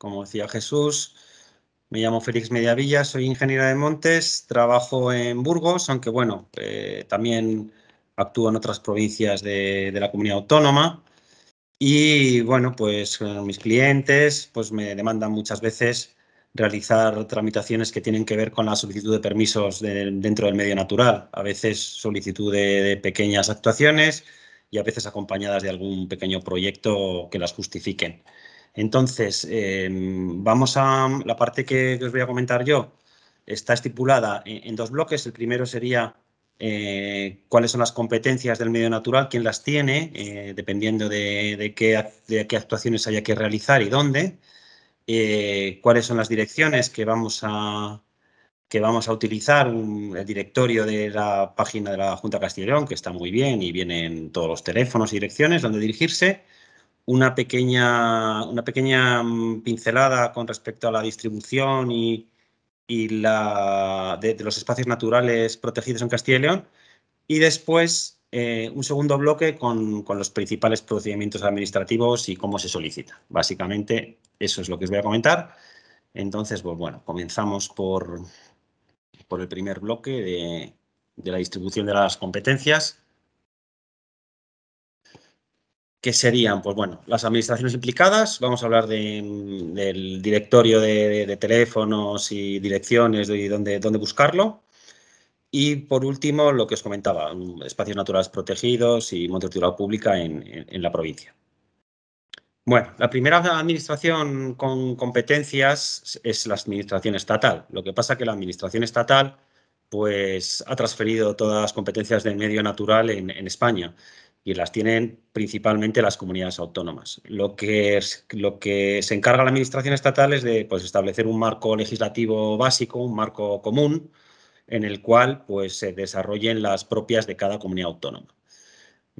Como decía Jesús, me llamo Félix Mediavilla, soy ingeniera de montes, trabajo en Burgos, aunque bueno, eh, también actúo en otras provincias de, la comunidad autónoma. Y bueno, pues eh, mis clientes pues me demandan muchas veces realizar tramitaciones que tienen que ver con la solicitud de permisos dentro del medio natural, a veces solicitud de, pequeñas actuaciones y a veces acompañadas de algún pequeño proyecto que las justifiquen. Entonces, em, vamos a la parte que, os voy a comentar yo. Está estipulada en, dos bloques. El primero sería eh, cuáles son las competencias del medio natural, quién las tiene, eh, dependiendo de, qué, actuaciones haya que realizar y dónde. Eh, cuáles son las direcciones que vamos a, que vamos a utilizar el directorio de la página de la Junta Castellón, que está muy bien y vienen todos los teléfonos y direcciones donde dirigirse una pequeña, una pequeña mm, pincelada con respecto a la distribución y, la, de, los espacios naturales protegidos en Castilla y León. Y después eh, un segundo bloque con, los principales procedimientos administrativos y cómo se solicita. Básicamente eso es lo que os voy a comentar. Entonces, pues bueno, comenzamos por, por el primer bloque de, de la distribución de las competencias. ¿Qué serían, pues bueno, las administraciones implicadas, vamos a hablar del directorio de, teléfonos y direcciones y dónde, buscarlo. Y por último, lo que os comentaba, espacios naturales protegidos y montes de pública en, en, la provincia. Bueno, la primera administración con competencias es la administración estatal. Lo que pasa es que la administración estatal pues, ha transferido todas las competencias del medio natural en, en España y las tienen principalmente las comunidades autónomas. Lo que, lo que se encarga la Administración estatal es de pues, establecer un marco legislativo básico, un marco común, en el cual pues, se desarrollen las propias de cada comunidad autónoma.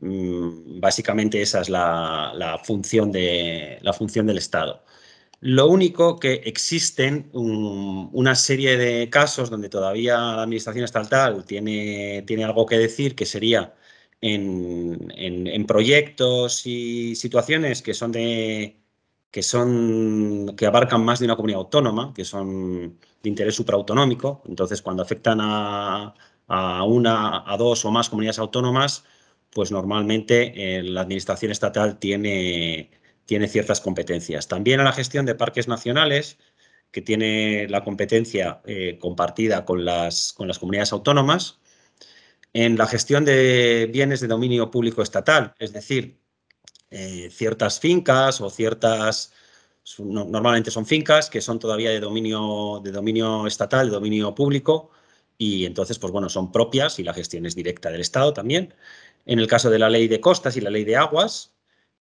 Mm, básicamente esa es la, función de, la función del Estado. Lo único que existen mm, una serie de casos donde todavía la Administración estatal tiene, tiene algo que decir, que sería en, proyectos y situaciones que son de que son que abarcan más de una comunidad autónoma, que son de interés supraautonómico. Entonces, cuando afectan a, una, a dos o más comunidades autónomas, pues normalmente eh, la administración estatal tiene, tiene ciertas competencias. También a la gestión de parques nacionales, que tiene la competencia eh, compartida con las, con las comunidades autónomas, en la gestión de bienes de dominio público estatal, es decir, eh, ciertas fincas o ciertas, normalmente son fincas que son todavía de dominio, de dominio estatal, de dominio público, y entonces, pues bueno, son propias y la gestión es directa del Estado también. En el caso de la ley de costas y la ley de aguas,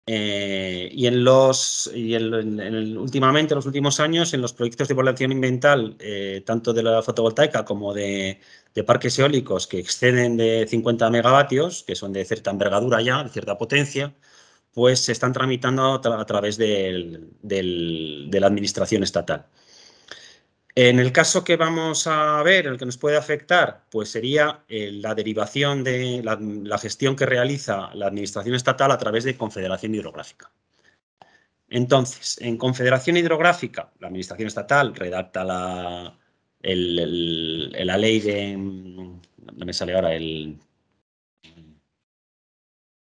eh, y en los en, últimamente, los últimos años, en los proyectos de evaluación ambiental, eh, tanto de la fotovoltaica como de, parques eólicos que exceden de 50 megavatios, que son de cierta envergadura ya, de cierta potencia, pues se están tramitando a, través de la administración estatal. En el caso que vamos a ver, el que nos puede afectar, pues sería eh, la derivación de la, gestión que realiza la Administración Estatal a través de Confederación Hidrográfica. Entonces, en Confederación Hidrográfica, la Administración Estatal redacta la, la ley de... No me sale ahora el...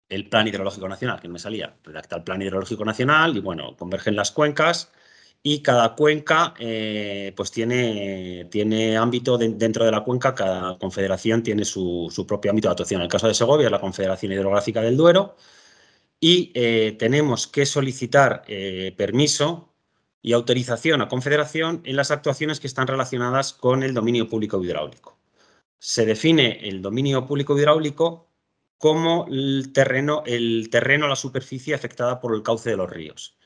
El Plan Hidrológico Nacional, que me salía. Redacta el Plan Hidrológico Nacional y, bueno, convergen las cuencas y cada cuenca eh, pues tiene, tiene ámbito dentro de la cuenca, cada confederación tiene su, propio ámbito de actuación. En el caso de Segovia es la Confederación Hidrográfica del Duero y eh, tenemos que solicitar eh, permiso y autorización a confederación en las actuaciones que están relacionadas con el dominio público hidráulico. Se define el dominio público hidráulico como el terreno, el terreno, la superficie afectada por el cauce de los ríos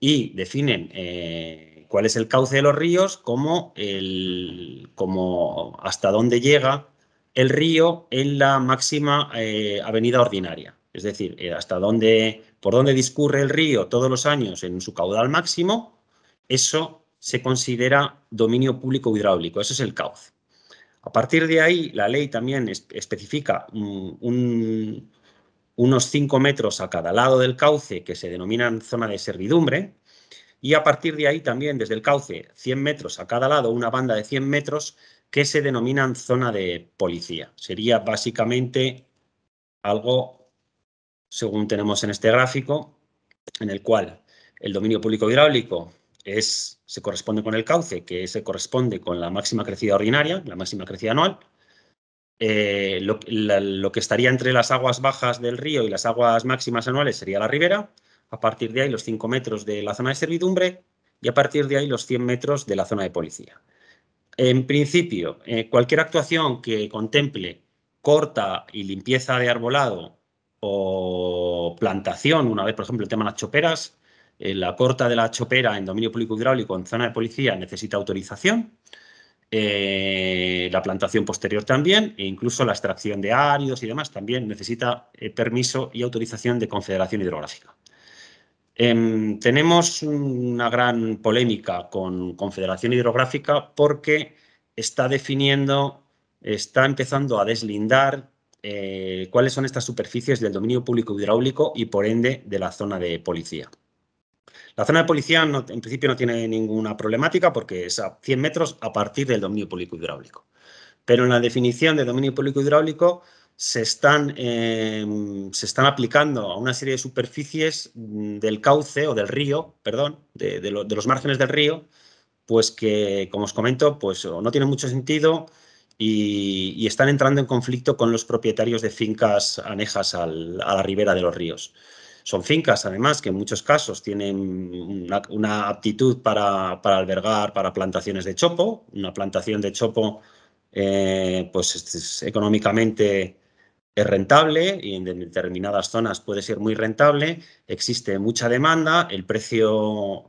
y definen eh, cuál es el cauce de los ríos como, el, como hasta dónde llega el río en la máxima eh, avenida ordinaria. Es decir, eh, hasta dónde, por dónde discurre el río todos los años en su caudal máximo, eso se considera dominio público hidráulico, eso es el cauce. A partir de ahí, la ley también especifica un, unos 5 metros a cada lado del cauce que se denominan zona de servidumbre y a partir de ahí también desde el cauce 100 metros a cada lado, una banda de 100 metros que se denominan zona de policía. Sería básicamente algo, según tenemos en este gráfico, en el cual el dominio público hidráulico es, se corresponde con el cauce, que se corresponde con la máxima crecida ordinaria, la máxima crecida anual, eh, lo, que estaría entre las aguas bajas del río y las aguas máximas anuales sería la ribera, a partir de ahí los 5 metros de la zona de servidumbre y a partir de ahí los 100 metros de la zona de policía. En principio, eh, cualquier actuación que contemple corta y limpieza de arbolado o plantación, una vez, por ejemplo, el tema de las choperas, eh, la corta de la chopera en dominio público hidráulico en zona de policía necesita autorización. Eh, la plantación posterior también, e incluso la extracción de áridos y demás también necesita eh, permiso y autorización de Confederación Hidrográfica. Em, tenemos una gran polémica con Confederación Hidrográfica porque está definiendo, está empezando a deslindar eh, cuáles son estas superficies del dominio público hidráulico y por ende de la zona de policía. La zona de policía en principio no tiene ninguna problemática porque es a 100 metros a partir del dominio público hidráulico. Pero en la definición de dominio público hidráulico se están, em, se están aplicando a una serie de superficies mm, del cauce o del río, perdón, de, los márgenes del río, pues que, como os comento, pues no tiene mucho sentido y, están entrando en conflicto con los propietarios de fincas anejas a la ribera de los ríos. Son fincas, además, que en muchos casos tienen una, aptitud para, albergar, para plantaciones de chopo. Una plantación de chopo, eh, pues económicamente es rentable y en determinadas zonas puede ser muy rentable. Existe mucha demanda, el precio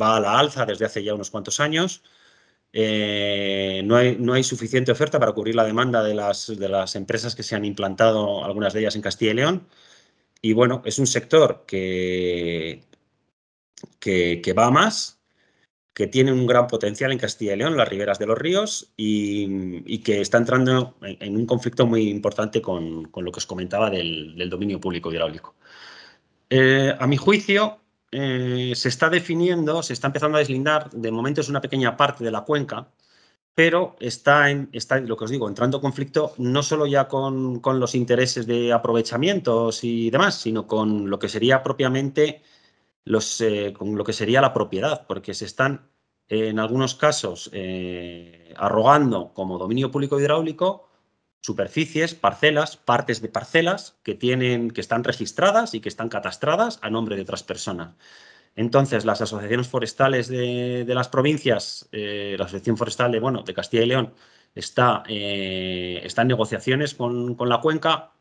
va a la alza desde hace ya unos cuantos años. Eh, no, hay, suficiente oferta para cubrir la demanda de las, empresas que se han implantado, algunas de ellas en Castilla y León. Y bueno, es un sector que, que, va más, que tiene un gran potencial en Castilla y León, las riberas de los ríos, y, que está entrando en, un conflicto muy importante con, lo que os comentaba del, dominio público hidráulico. Eh, a mi juicio, eh, se está definiendo, se está empezando a deslindar, de momento es una pequeña parte de la cuenca, pero está, lo que os digo, entrando en conflicto no solo ya con, los intereses de aprovechamientos y demás, sino con lo que sería propiamente los, eh, con lo que sería la propiedad, porque se están eh, en algunos casos eh, arrogando como dominio público hidráulico superficies, parcelas, partes de parcelas que tienen, que están registradas y que están catastradas a nombre de otras personas. Entonces, las asociaciones forestales de, las provincias, eh, la Asociación Forestal de, bueno, de Castilla y León, está, eh, en negociaciones con, la cuenca,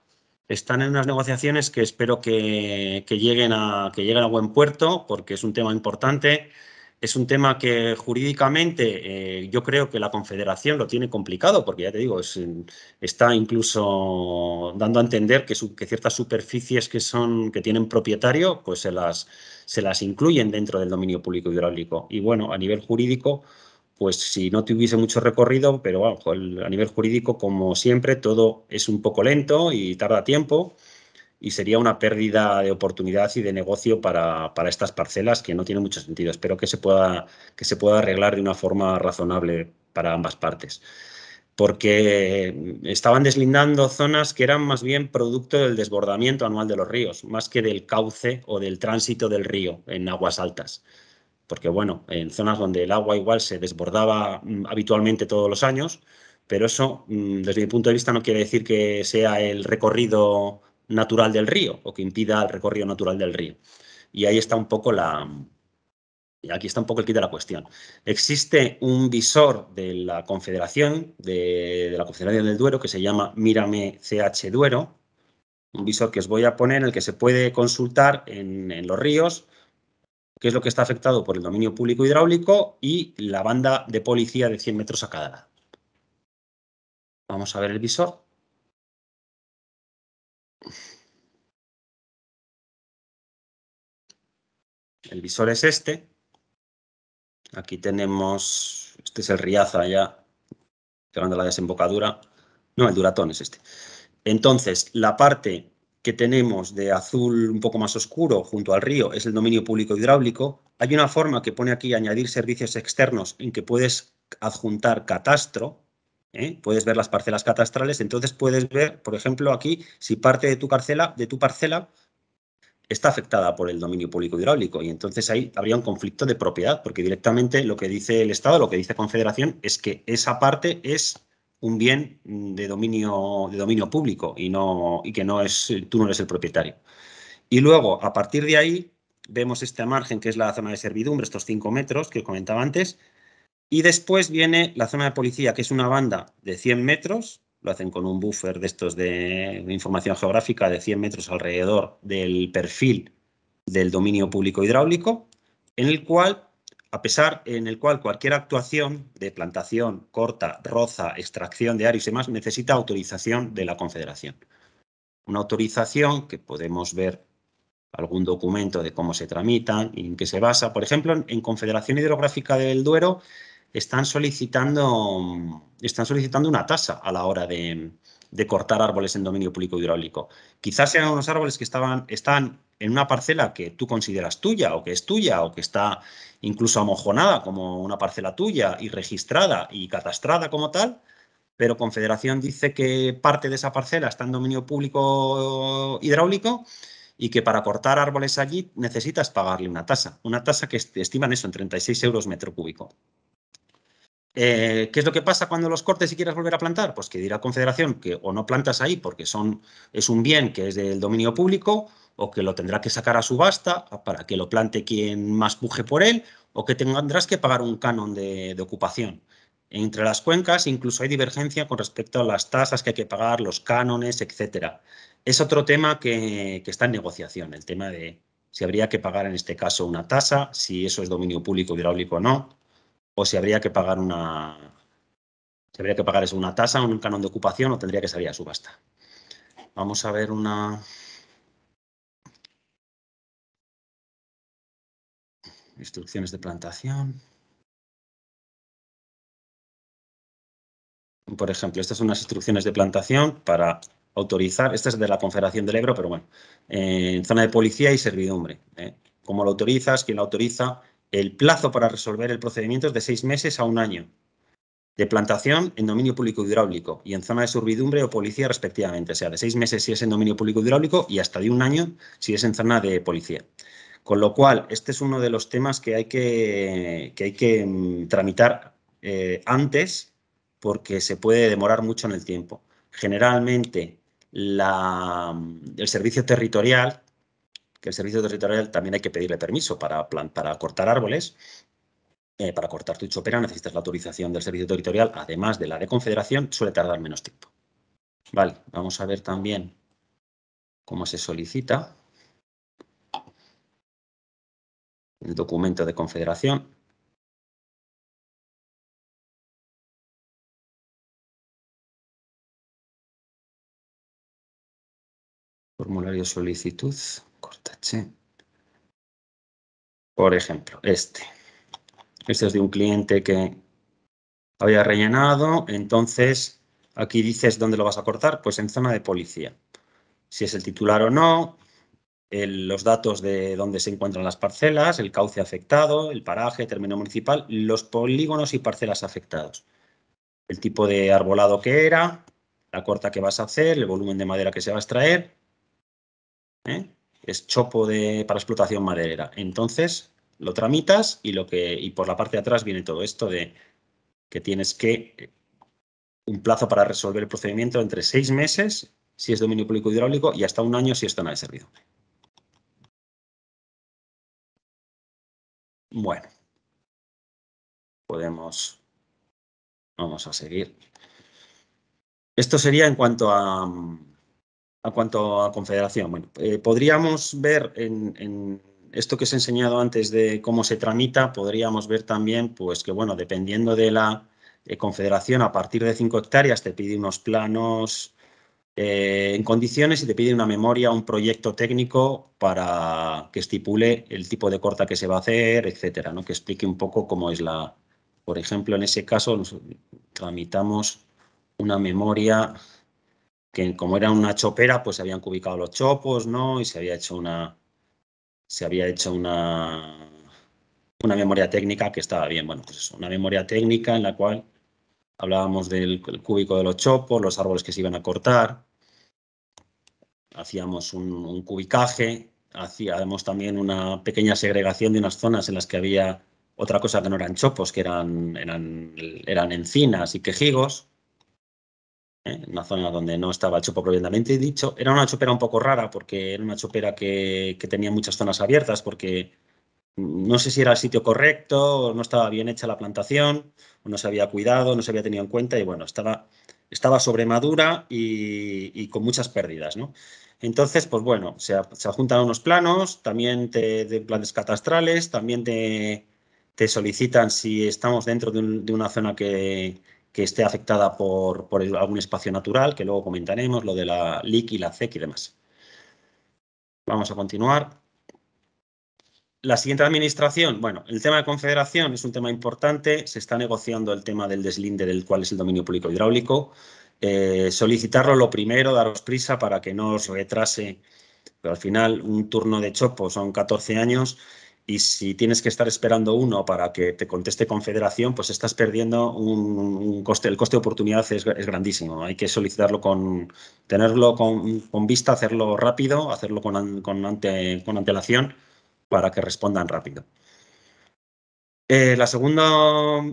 están en unas negociaciones que espero que, lleguen a, que lleguen a buen puerto, porque es un tema importante. Es un tema que jurídicamente eh, yo creo que la Confederación lo tiene complicado, porque ya te digo, está incluso dando a entender que, que, ciertas superficies que son que tienen propietario, pues se las, se las incluyen dentro del dominio público hidráulico. Y bueno, a nivel jurídico, pues si no tuviese mucho recorrido, pero a nivel jurídico, como siempre, todo es un poco lento y tarda tiempo y sería una pérdida de oportunidad y de negocio para, estas parcelas que no tiene mucho sentido. Espero que se, pueda, que se pueda arreglar de una forma razonable para ambas partes. Porque estaban deslindando zonas que eran más bien producto del desbordamiento anual de los ríos, más que del cauce o del tránsito del río en aguas altas. Porque, bueno, en zonas donde el agua igual se desbordaba mm, habitualmente todos los años, pero eso, mm, desde mi punto de vista, no quiere decir que sea el recorrido natural del río o que impida el recorrido natural del río. Y ahí está un poco la... Aquí está un poco el kit de la cuestión. Existe un visor de la Confederación, de, la Confederación del Duero, que se llama Mírame CH Duero, un visor que os voy a poner en el que se puede consultar en, en los ríos qué es lo que está afectado por el dominio público hidráulico y la banda de policía de 100 metros a cada lado. Vamos a ver el visor. El visor es este. Aquí tenemos, este es el Riaza ya, llegando a la desembocadura. No, el Duratón es este. Entonces, la parte que tenemos de azul un poco más oscuro junto al río es el dominio público hidráulico. Hay una forma que pone aquí añadir servicios externos en que puedes adjuntar catastro, ¿eh? puedes ver las parcelas catastrales, entonces puedes ver, por ejemplo, aquí si parte de tu de tu parcela está afectada por el dominio público hidráulico y entonces ahí habría un conflicto de propiedad, porque directamente lo que dice el Estado, lo que dice Confederación, es que esa parte es un bien de dominio, de dominio público y, no, y que no es, tú no eres el propietario. Y luego, a partir de ahí, vemos este margen que es la zona de servidumbre, estos 5 metros que comentaba antes, y después viene la zona de policía, que es una banda de 100 metros, lo hacen con un buffer de estos de información geográfica de 100 metros alrededor del perfil del dominio público hidráulico, en el cual, a pesar en el cual cualquier actuación de plantación, corta, roza, extracción de áreas y demás necesita autorización de la Confederación. Una autorización que podemos ver algún documento de cómo se tramitan y en qué se basa. Por ejemplo, en Confederación Hidrográfica del Duero están solicitando, solicitando una tasa a la hora de, cortar árboles en dominio público hidráulico. Quizás sean unos árboles que estaban, están en una parcela que tú consideras tuya o que es tuya o que está incluso amojonada como una parcela tuya y registrada y catastrada como tal, pero Confederación dice que parte de esa parcela está en dominio público hidráulico y que para cortar árboles allí necesitas pagarle una tasa, una tasa que estiman eso en 36 euros metro cúbico. Eh, ¿Qué es lo que pasa cuando los cortes y quieras volver a plantar? Pues que dirá Confederación que o no plantas ahí porque son, es un bien que es del dominio público o que lo tendrá que sacar a subasta para que lo plante quien más puje por él o que tendrás que pagar un canon de, ocupación. Entre las cuencas incluso hay divergencia con respecto a las tasas que hay que pagar, los cánones, etcétera. Es otro tema que, está en negociación, el tema de si habría que pagar en este caso una tasa, si eso es dominio público hidráulico o no o si habría que pagar una tasa habría que pagar eso, una tasa, un canon de ocupación o tendría que salir a subasta. Vamos a ver una instrucciones de plantación. Por ejemplo, estas son unas instrucciones de plantación para autorizar, esta es de la Confederación del Ebro, pero bueno, en zona de policía y servidumbre. ¿eh? ¿Cómo lo autorizas? ¿Quién lo autoriza? el plazo para resolver el procedimiento es de seis meses a un año de plantación en dominio público hidráulico y en zona de servidumbre o policía respectivamente, o sea, de seis meses si es en dominio público hidráulico y hasta de un año si es en zona de policía. Con lo cual, este es uno de los temas que hay que, hay que mm, tramitar eh, antes porque se puede demorar mucho en el tiempo. Generalmente, mm, el servicio territorial que el servicio territorial también hay que pedirle permiso para, para cortar árboles. Eh, para cortar tu chopera necesitas la autorización del servicio territorial, además de la de confederación, suele tardar menos tiempo. Vale, vamos a ver también cómo se solicita el documento de confederación. Formulario solicitud. Por ejemplo, este. Este es de un cliente que había rellenado, entonces aquí dices dónde lo vas a cortar, pues en zona de policía. Si es el titular o no, los datos de dónde se encuentran las parcelas, el cauce afectado, el paraje, término municipal, los polígonos y parcelas afectados. El tipo de arbolado que era, la corta que vas a hacer, el volumen de madera que se va a extraer. ¿eh? es chopo para explotación maderera. Entonces, lo tramitas y, lo que, y por la parte de atrás viene todo esto de que tienes que eh, un plazo para resolver el procedimiento entre seis meses si es dominio público hidráulico y hasta un año si esto no ha servido. Bueno, podemos, vamos a seguir. Esto sería en cuanto a, mm, a cuanto a confederación. Bueno, eh, podríamos ver en, esto que os he enseñado antes de cómo se tramita, podríamos ver también pues que, bueno, dependiendo de la confederación, a partir de 5 hectáreas te pide unos planos eh, en condiciones y te pide una memoria, un proyecto técnico para que estipule el tipo de corta que se va a hacer, etcétera, ¿no? que explique un poco cómo es la... Por ejemplo, en ese caso tramitamos una memoria que como era una chopera, pues se habían cubicado los chopos, ¿no? Y se había hecho una, se había hecho una, una memoria técnica que estaba bien. Bueno, pues eso, una memoria técnica en la cual hablábamos del cúbico de los chopos, los árboles que se iban a cortar, hacíamos un, un cubicaje, hacíamos también una pequeña segregación de unas zonas en las que había otra cosa que no eran chopos, que eran, eran, eran encinas y quejigos. ¿eh? en una zona donde no estaba el chopo propiamente dicho. Era una chopera un poco rara porque era una chopera que, tenía muchas zonas abiertas porque no sé si era el sitio correcto, o no estaba bien hecha la plantación, o no se había cuidado, no se había tenido en cuenta y bueno, estaba, estaba sobremadura y, con muchas pérdidas, Entonces, pues bueno, se, se adjuntan unos planos, también de planes catastrales, también te, te solicitan si estamos dentro de una zona que, que esté afectada por, algún espacio natural, que luego comentaremos, lo de la LIC y la CEC y demás. Vamos a continuar. La siguiente administración, bueno, el tema de confederación es un tema importante, se está negociando el tema del deslinde del cual es el dominio público hidráulico. Eh, solicitarlo lo primero, daros prisa para que no os retrase, pero al final un turno de chopo son 14 años y si tienes que estar esperando uno para que te conteste Confederación, pues estás perdiendo un, coste. El coste de oportunidad es, grandísimo. Hay que solicitarlo con, tenerlo con, vista, hacerlo rápido, hacerlo con, antelación para que respondan rápido. Eh, la segunda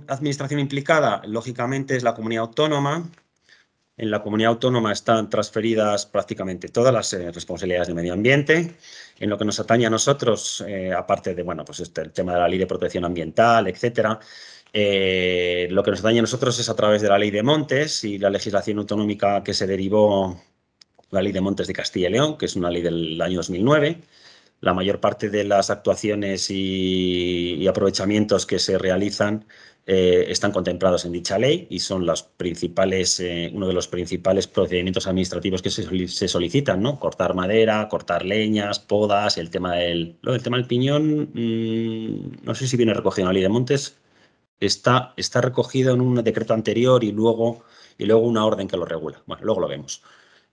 administración implicada, lógicamente, es la comunidad autónoma, en la comunidad autónoma están transferidas prácticamente todas las eh, responsabilidades de medio ambiente. En lo que nos atañe a nosotros, eh, aparte de bueno, pues este, el tema de la ley de protección ambiental, etcétera, eh, lo que nos atañe a nosotros es a través de la ley de montes y la legislación autonómica que se derivó, la ley de montes de Castilla y León, que es una ley del año 2009. La mayor parte de las actuaciones y aprovechamientos que se realizan eh, están contemplados en dicha ley y son los principales, eh, uno de los principales procedimientos administrativos que se, solicitan, ¿no? Cortar madera, cortar leñas, podas, el tema del, del tema del piñón, mm, no sé si viene recogido en la ley de montes, está, está recogido en un decreto anterior y luego, y luego una orden que lo regula. Bueno, luego lo vemos.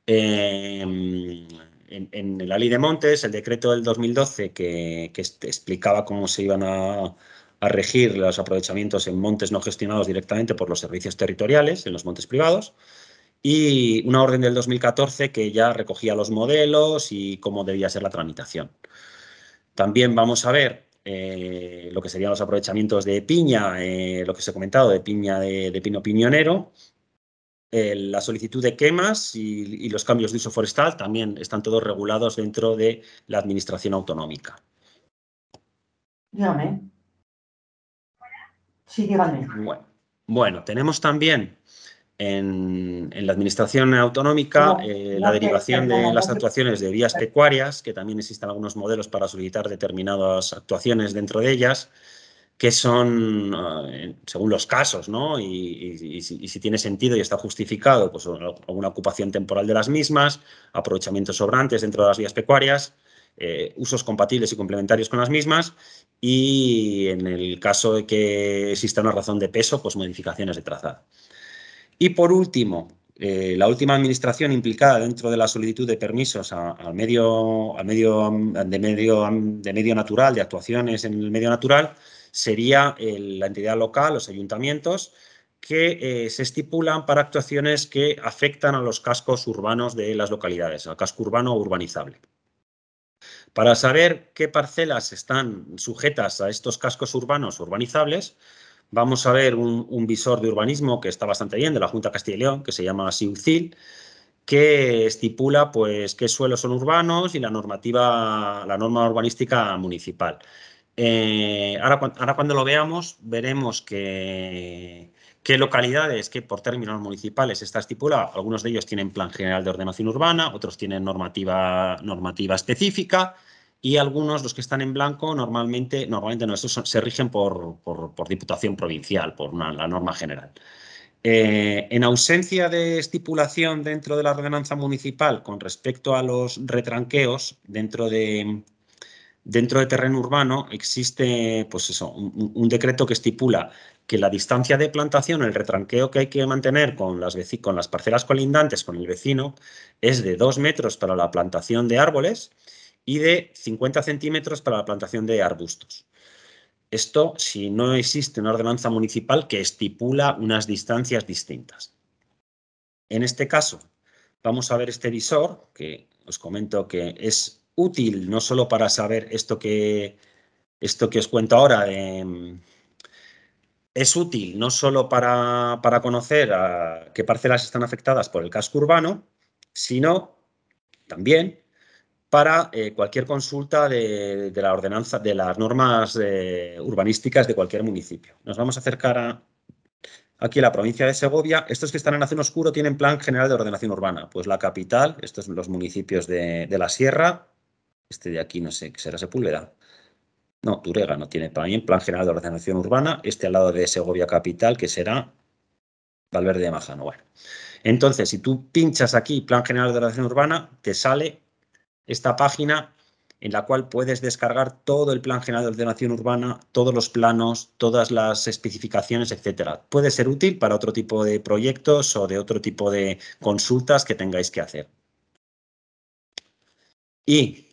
Em, en, la ley de montes, el decreto del 2012 que explicaba cómo se iban a a regir los aprovechamientos en montes no gestionados directamente por los servicios territoriales, en los montes privados, y una orden del 2014 que ya recogía los modelos y cómo debía ser la tramitación. También vamos a ver eh, lo que serían los aprovechamientos de piña, eh, lo que os he comentado, de piña de, pino piñonero, eh, la solicitud de quemas y, los cambios de uso forestal también están todos regulados dentro de la administración autonómica. Sí, Bueno, bueno tenemos también en, la administración autonómica eh, la derivación de las actuaciones de vías pecuarias, que también existen algunos modelos para solicitar determinadas actuaciones dentro de ellas que son, eh, según los casos, ¿no? Y, si, y, si tiene sentido y está justificado, pues alguna ocupación temporal de las mismas, aprovechamientos sobrantes dentro de las vías pecuarias, eh, usos compatibles y complementarios con las mismas y en el caso de que exista una razón de peso, pues modificaciones de trazado. Y por último, eh, la última administración implicada dentro de la solicitud de permisos al medio, de, medio, de medio natural, de actuaciones en el medio natural, sería eh, la entidad local, los ayuntamientos, que se estipulan para actuaciones que afectan a los cascos urbanos de las localidades, al casco urbano urbanizable. Para saber qué parcelas están sujetas a estos cascos urbanos urbanizables, vamos a ver un, visor de urbanismo que está bastante bien, de la Junta Castilla y León, que se llama SIUCIL, que estipula pues, qué suelos son urbanos y la normativa, la norma urbanística municipal. Eh, ahora, cuando lo veamos, veremos que, qué localidades que por términos municipales está estipulada. Algunos de ellos tienen plan general de ordenación urbana, otros tienen normativa, normativa específica y algunos, los que están en blanco, normalmente, normalmente no, se rigen por, diputación provincial, por la norma general. Eh, en ausencia de estipulación dentro de la ordenanza municipal con respecto a los retranqueos dentro de, dentro de terreno urbano, existe pues un, decreto que estipula que la distancia de plantación, el retranqueo que hay que mantener con las, con las parcelas colindantes, con el vecino, es de dos metros para la plantación de árboles y de 50 centímetros para la plantación de arbustos. Esto si no existe una ordenanza municipal que estipula unas distancias distintas. En este caso, vamos a ver este visor, que os comento que es útil no solo para saber esto que, esto que os cuento ahora, em, es útil no solo para, para conocer qué parcelas están afectadas por el casco urbano, sino también para eh, cualquier consulta de, la ordenanza, de las normas eh, urbanísticas de cualquier municipio. Nos vamos a acercar aquí a la provincia de Segovia. Estos que están en azul oscuro tienen plan general de ordenación urbana. Pues la capital, estos son los municipios de, la sierra. Este de aquí, no sé, será Sepúlveda. No, Turega no tiene plan, plan general de ordenación urbana. Este al lado de Segovia capital, que será Valverde de Majano. Bueno, entonces, si tú pinchas aquí plan general de ordenación urbana, te sale esta página en la cual puedes descargar todo el plan general de ordenación urbana, todos los planos, todas las especificaciones, etcétera. Puede ser útil para otro tipo de proyectos o de otro tipo de consultas que tengáis que hacer. Y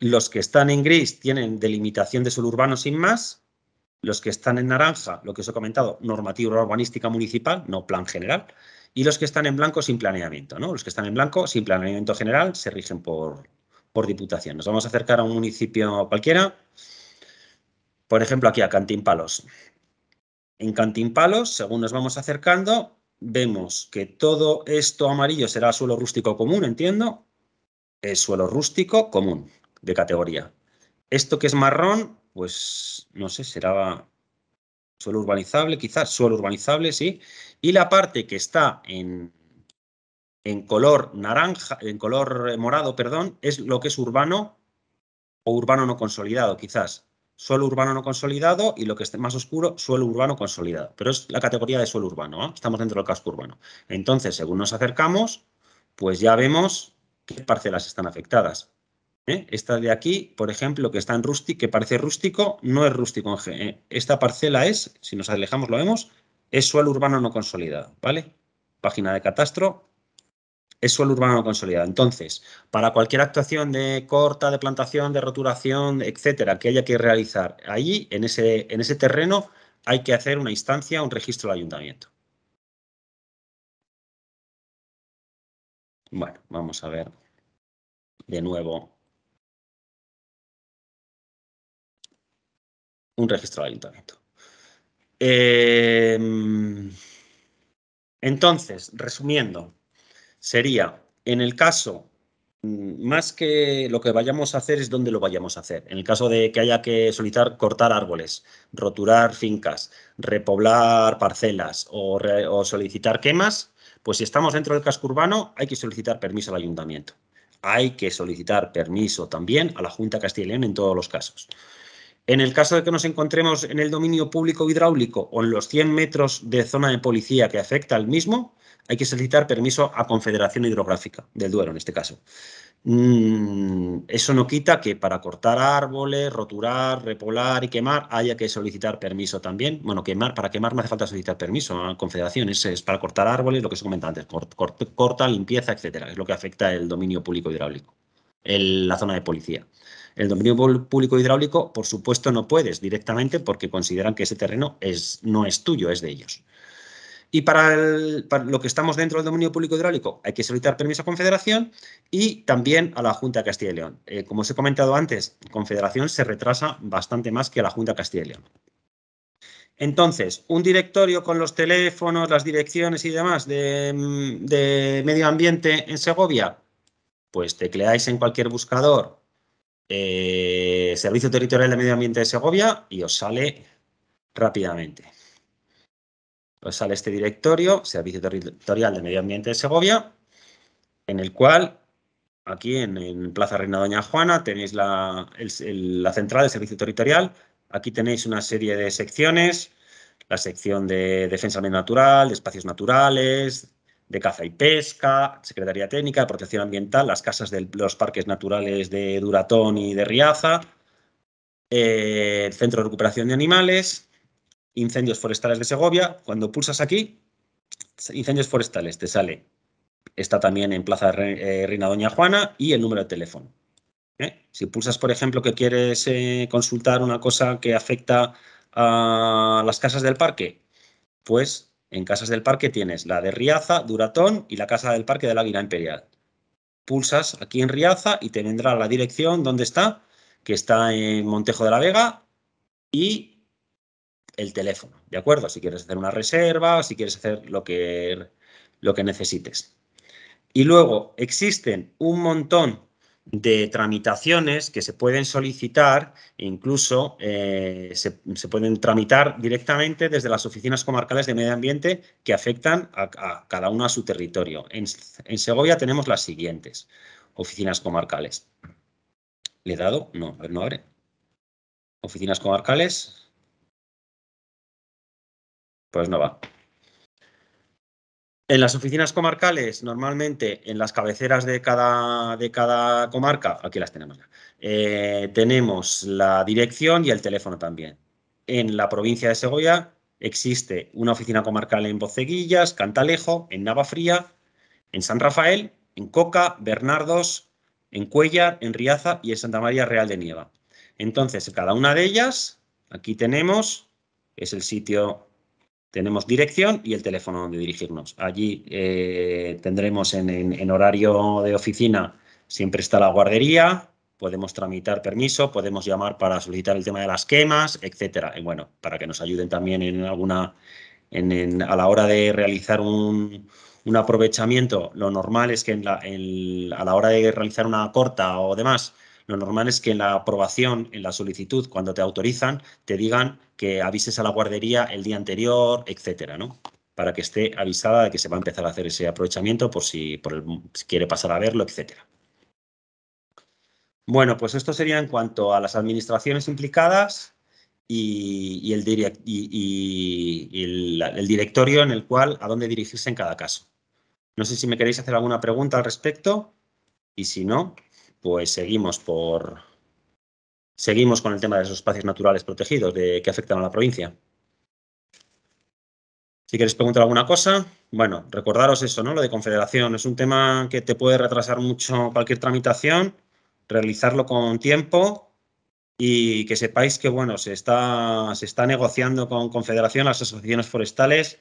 los que están en gris tienen delimitación de urbano sin más, los que están en naranja, lo que os he comentado, normativa urbanística municipal, no plan general, y los que están en blanco sin planeamiento. ¿no? Los que están en blanco sin planeamiento general se rigen por, por diputación. Nos vamos a acercar a un municipio cualquiera, por ejemplo aquí a Palos. En Cantimpalos, según nos vamos acercando, vemos que todo esto amarillo será suelo rústico común, entiendo, es suelo rústico común de categoría. Esto que es marrón, pues no sé, será suelo urbanizable, quizás suelo urbanizable, sí, y la parte que está en, en color naranja, en color morado, perdón, es lo que es urbano o urbano no consolidado, quizás. Suelo urbano no consolidado y lo que esté más oscuro, suelo urbano consolidado. Pero es la categoría de suelo urbano, estamos dentro del casco urbano. Entonces, según nos acercamos, pues ya vemos qué parcelas están afectadas. ¿eh? Esta de aquí, por ejemplo, que está en rústico, que parece rústico, no es rústico. ¿eh? Esta parcela es, si nos alejamos lo vemos, es suelo urbano no consolidado, ¿vale? Página de catastro, es suelo urbano no consolidado. Entonces, para cualquier actuación de corta, de plantación, de roturación, etcétera, que haya que realizar allí, en ese, en ese terreno, hay que hacer una instancia, un registro de ayuntamiento. Bueno, vamos a ver de nuevo un registro de ayuntamiento. Em, entonces, resumiendo, sería, en el caso, mm, más que lo que vayamos a hacer es dónde lo vayamos a hacer. En el caso de que haya que solicitar cortar árboles, roturar fincas, repoblar parcelas o, solicitar quemas, pues si estamos dentro del casco urbano hay que solicitar permiso al ayuntamiento. Hay que solicitar permiso también a la Junta Castilla en todos los casos. En el caso de que nos encontremos en el dominio público hidráulico o en los 100 metros de zona de policía que afecta al mismo, hay que solicitar permiso a Confederación Hidrográfica del Duero, en este caso. Mm, eso no quita que para cortar árboles, roturar, repolar y quemar haya que solicitar permiso también. Bueno, quemar, para quemar no hace falta solicitar permiso a Confederación, es, para cortar árboles, lo que se comentaba antes, corta, limpieza, etcétera. Es lo que afecta el dominio público hidráulico, la zona de policía. El dominio público hidráulico, por supuesto, no puedes directamente porque consideran que ese terreno no es tuyo, es de ellos. Y para, lo que estamos dentro del dominio público hidráulico hay que solicitar permiso a Confederación y también a la Junta de Castilla y León. Eh, como os he comentado antes, Confederación se retrasa bastante más que a la Junta de Castilla y León. Entonces, un directorio con los teléfonos, las direcciones y demás de, mm, de medio ambiente en Segovia, pues tecleáis en cualquier buscador eh, Servicio Territorial de Medio Ambiente de Segovia y os sale rápidamente. Os sale este directorio, Servicio Territorial de Medio Ambiente de Segovia, en el cual aquí en, Plaza Reina Doña Juana tenéis la, central del Servicio Territorial. Aquí tenéis una serie de secciones, la sección de defensa del medio natural, de espacios naturales, de Caza y Pesca, Secretaría Técnica, de Protección Ambiental, las casas de los parques naturales de Duratón y de Riaza, eh, Centro de Recuperación de Animales, Incendios Forestales de Segovia. Cuando pulsas aquí, Incendios Forestales, te sale. Está también en Plaza eh, Reina Doña Juana y el número de teléfono. ¿eh? Si pulsas, por ejemplo, que quieres consultar una cosa que afecta a las casas del parque, pues en Casas del Parque tienes la de Riaza, Duratón y la Casa del Parque de la Águila Imperial. Pulsas aquí en Riaza y te vendrá la dirección donde está, que está en Montejo de la Vega y el teléfono, ¿de acuerdo? Si quieres hacer una reserva, si quieres hacer lo que, lo que necesites. Y luego existen un montón de tramitaciones que se pueden solicitar, incluso eh, se, pueden tramitar directamente desde las oficinas comarcales de medio ambiente que afectan a, cada uno a su territorio. En, en, Segovia tenemos las siguientes oficinas comarcales. ¿Le he dado? No, a ver, no abre. Oficinas comarcales. Pues no va. En las oficinas comarcales, normalmente en las cabeceras de cada, de cada comarca, aquí las tenemos eh, tenemos la dirección y el teléfono también. En la provincia de Segovia existe una oficina comarcal en Boceguillas, Cantalejo, en Navafría, en San Rafael, en Coca, Bernardos, en Cuellar, en Riaza y en Santa María Real de Nieva. Entonces, cada una de ellas, aquí tenemos, es el sitio tenemos dirección y el teléfono donde dirigirnos. Allí eh, tendremos en, horario de oficina, siempre está la guardería, podemos tramitar permiso, podemos llamar para solicitar el tema de las quemas, etcétera. Y bueno, para que nos ayuden también en alguna, a la hora de realizar un, un aprovechamiento, lo normal es que en la, a la hora de realizar una corta o demás, lo normal es que en la aprobación, en la solicitud, cuando te autorizan, te digan que avises a la guardería el día anterior, etcétera, ¿no? Para que esté avisada de que se va a empezar a hacer ese aprovechamiento por si, quiere pasar a verlo, etcétera. Bueno, pues esto sería en cuanto a las administraciones implicadas y, el, directorio en el cual a dónde dirigirse en cada caso. No sé si me queréis hacer alguna pregunta al respecto y si no, pues seguimos por seguimos con el tema de esos espacios naturales protegidos de, que afectan a la provincia. Si queréis preguntar alguna cosa, bueno, recordaros eso, ¿no? Lo de confederación es un tema que te puede retrasar mucho cualquier tramitación, realizarlo con tiempo y que sepáis que, bueno, se está, se está negociando con confederación las asociaciones forestales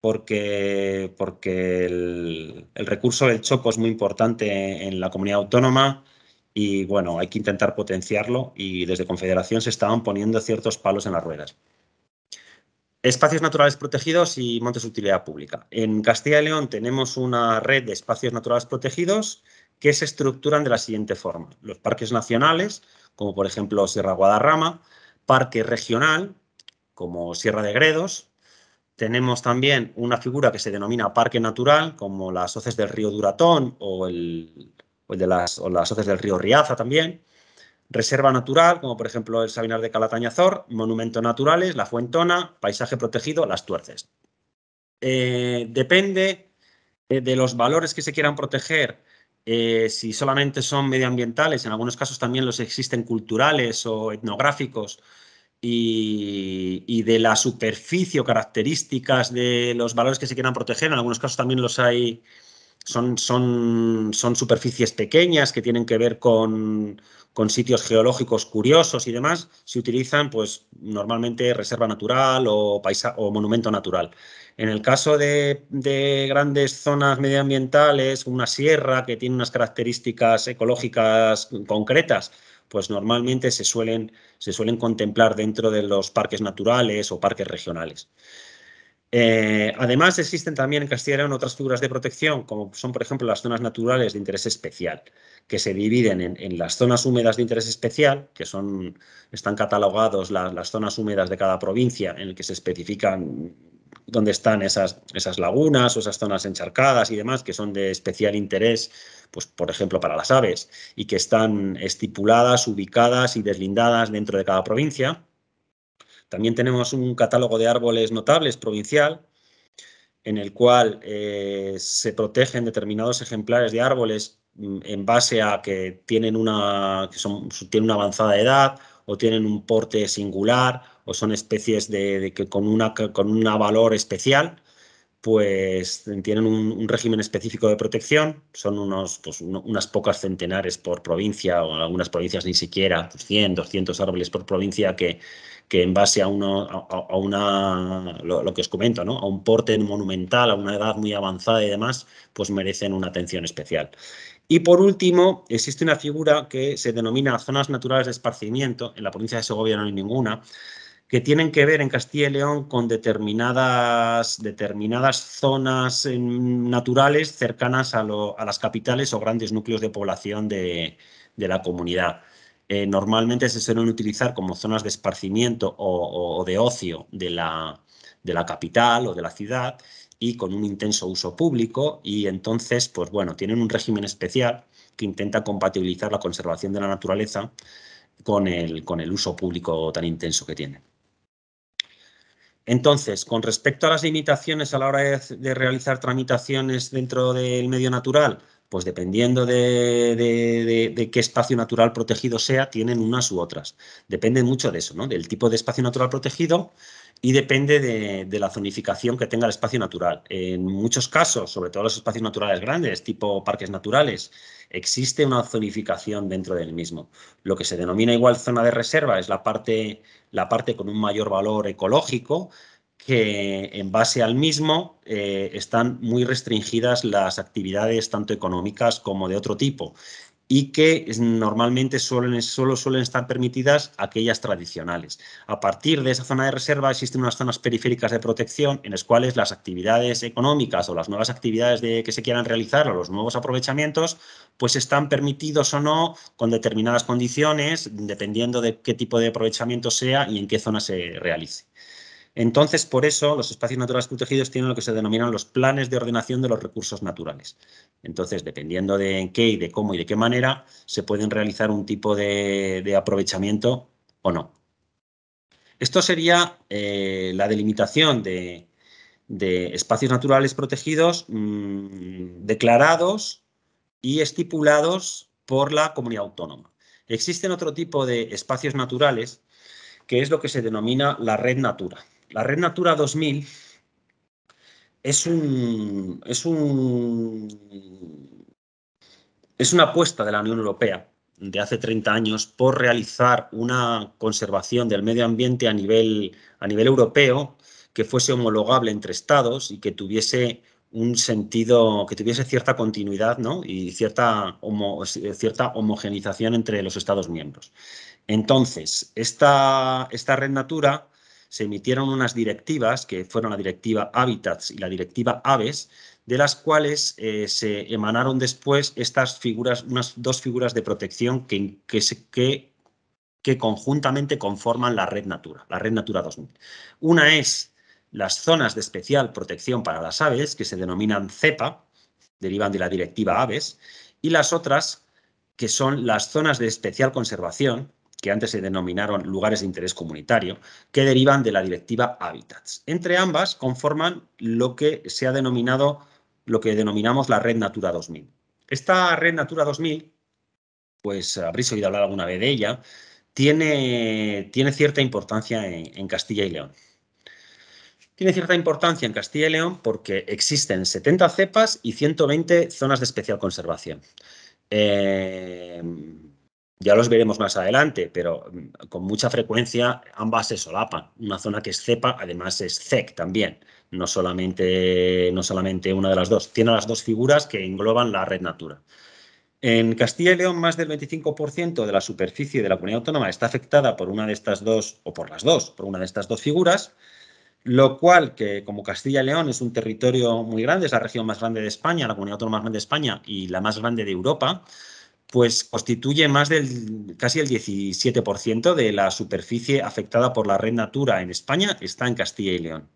porque, porque el, el recurso del choco es muy importante en la comunidad autónoma y bueno, hay que intentar potenciarlo y desde Confederación se estaban poniendo ciertos palos en las ruedas. Espacios naturales protegidos y montes de utilidad pública. En Castilla y León tenemos una red de espacios naturales protegidos que se estructuran de la siguiente forma. Los parques nacionales, como por ejemplo Sierra Guadarrama, parque regional, como Sierra de Gredos. Tenemos también una figura que se denomina parque natural, como las hoces del río Duratón o el o, pues, de las, o las hoces del río Riaza también. Reserva natural, como por ejemplo el Sabinar de Calatañazor, monumentos naturales, la Fuentona, paisaje protegido, las Tuerces. Eh, depende eh, de los valores que se quieran proteger, eh, si solamente son medioambientales, en algunos casos también los existen culturales o etnográficos, y, de la superficie o características de los valores que se quieran proteger, en algunos casos también los hay son, superficies pequeñas que tienen que ver con, sitios geológicos curiosos y demás, se utilizan pues normalmente reserva natural o, o monumento natural. En el caso de, de, grandes zonas medioambientales, una sierra que tiene unas características ecológicas concretas, pues normalmente se suelen, se suelen contemplar dentro de los parques naturales o parques regionales. Eh, además, existen también en Castilla y León otras figuras de protección, como son, por ejemplo, las zonas naturales de interés especial, que se dividen en, las zonas húmedas de interés especial, que son, están catalogadas las zonas húmedas de cada provincia, en el que se especifican dónde están esas, esas lagunas o esas zonas encharcadas y demás, que son de especial interés, pues, por ejemplo, para las aves, y que están estipuladas, ubicadas y deslindadas dentro de cada provincia. También tenemos un catálogo de árboles notables provincial, en el cual eh, se protegen determinados ejemplares de árboles mm, en base a que tienen una, una avanzada edad o tienen un porte singular o son especies de, que con, una, con un valor especial, pues tienen un, régimen específico de protección, son unos, pues, unas pocas centenares por provincia o en algunas provincias ni siquiera, 100, pues, 200 árboles por provincia que, que en base a, uno, a, lo, que os comento, a un porte monumental, a una edad muy avanzada y demás, pues merecen una atención especial. Y por último, existe una figura que se denomina zonas naturales de esparcimiento, en la provincia de Segovia no hay ninguna, que tienen que ver en Castilla y León con determinadas, determinadas zonas eh, naturales cercanas a, las capitales o grandes núcleos de población de la comunidad. Eh, normalmente se suelen utilizar como zonas de esparcimiento o, de ocio de la, capital o de la ciudad y con un intenso uso público y entonces, pues bueno, tienen un régimen especial que intenta compatibilizar la conservación de la naturaleza con el, con el uso público tan intenso que tienen. Entonces, con respecto a las limitaciones a la hora de realizar tramitaciones dentro del medio natural, pues dependiendo de, qué espacio natural protegido sea, tienen unas u otras. Depende mucho de eso, ¿no? Del tipo de espacio natural protegido y depende de, la zonificación que tenga el espacio natural. En muchos casos, sobre todo los espacios naturales grandes, tipo parques naturales, existe una zonificación dentro del mismo. Lo que se denomina igual zona de reserva es la parte, la parte con un mayor valor ecológico, que en base al mismo eh, están muy restringidas las actividades tanto económicas como de otro tipo y que normalmente solo suelen estar permitidas aquellas tradicionales. A partir de esa zona de reserva existen unas zonas periféricas de protección en las cuales las actividades económicas o las nuevas actividades de, que se quieran realizar o los nuevos aprovechamientos pues están permitidos o no con determinadas condiciones dependiendo de qué tipo de aprovechamiento sea y en qué zona se realice. Entonces, por eso, los espacios naturales protegidos tienen lo que se denominan los planes de ordenación de los recursos naturales. Entonces, dependiendo de en qué y de cómo y de qué manera, se pueden realizar un tipo de, aprovechamiento o no. Esto sería eh, la delimitación de, espacios naturales protegidos mm, declarados y estipulados por la comunidad autónoma. Existen otro tipo de espacios naturales que es lo que se denomina la red natura. La red Natura 2000 es un, es un es una apuesta de la Unión Europea de hace 30 años por realizar una conservación del medio ambiente a nivel, europeo que fuese homologable entre estados y que tuviese un sentido, que tuviese cierta continuidad y cierta, homogeneización homogenización entre los estados miembros. Entonces, esta red Natura se emitieron unas directivas, que fueron la directiva Hábitats y la directiva Aves, de las cuales eh, se emanaron después estas figuras, unas dos figuras de protección que, que, que, que conjuntamente conforman la red Natura, la red Natura 2000. Una es las zonas de especial protección para las aves, que se denominan CEPA, derivan de la directiva Aves, y las otras, que son las zonas de especial conservación, que antes se denominaron lugares de interés comunitario, que derivan de la directiva Hábitats. Entre ambas conforman lo que se ha denominado, lo que denominamos la Red Natura 2000. Esta Red Natura 2000, pues habréis oído hablar alguna vez de ella, tiene, tiene cierta importancia en, en Castilla y León. Tiene cierta importancia en Castilla y León porque existen 70 cepas y 120 zonas de especial conservación. Eh, ya los veremos más adelante, pero mm, con mucha frecuencia ambas se solapan. Una zona que es cepa, además es CEC e también, no solamente, no solamente una de las dos. Tiene las dos figuras que engloban la red natura. En Castilla y León, más del 25% de la superficie de la comunidad autónoma está afectada por una de estas dos, o por las dos, por una de estas dos figuras, lo cual que como Castilla y León es un territorio muy grande, es la región más grande de España, la comunidad autónoma más grande de España y la más grande de Europa, pues constituye más del casi el 17% de la superficie afectada por la red Natura en España está en Castilla y León.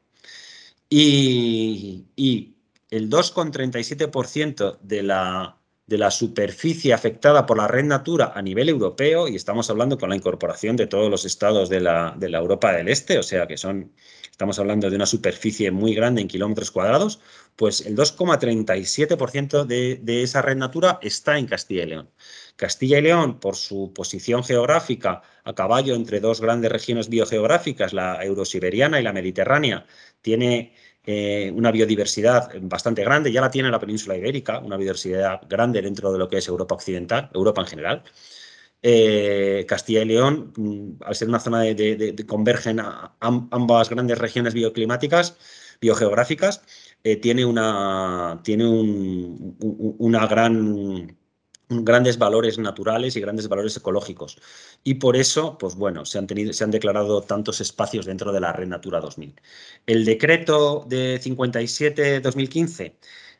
Y, el 2,37% de la, de la superficie afectada por la red Natura a nivel europeo, y estamos hablando con la incorporación de todos los estados de la, de la Europa del Este, o sea que son, estamos hablando de una superficie muy grande en kilómetros cuadrados, pues el 2,37% de, de esa red natura está en Castilla y León. Castilla y León, por su posición geográfica a caballo entre dos grandes regiones biogeográficas, la eurosiberiana y la mediterránea, tiene eh, una biodiversidad bastante grande, ya la tiene la península ibérica, una biodiversidad grande dentro de lo que es Europa occidental, Europa en general. Eh, Castilla y León, mm, al ser una zona de, de, de convergen a ambas grandes regiones bioclimáticas, biogeográficas, eh, tiene, una, tiene una gran grandes valores naturales y grandes valores ecológicos. Y por eso, pues bueno, se han, tenido, se han declarado tantos espacios dentro de la Red Natura 2000. El decreto de 57-2015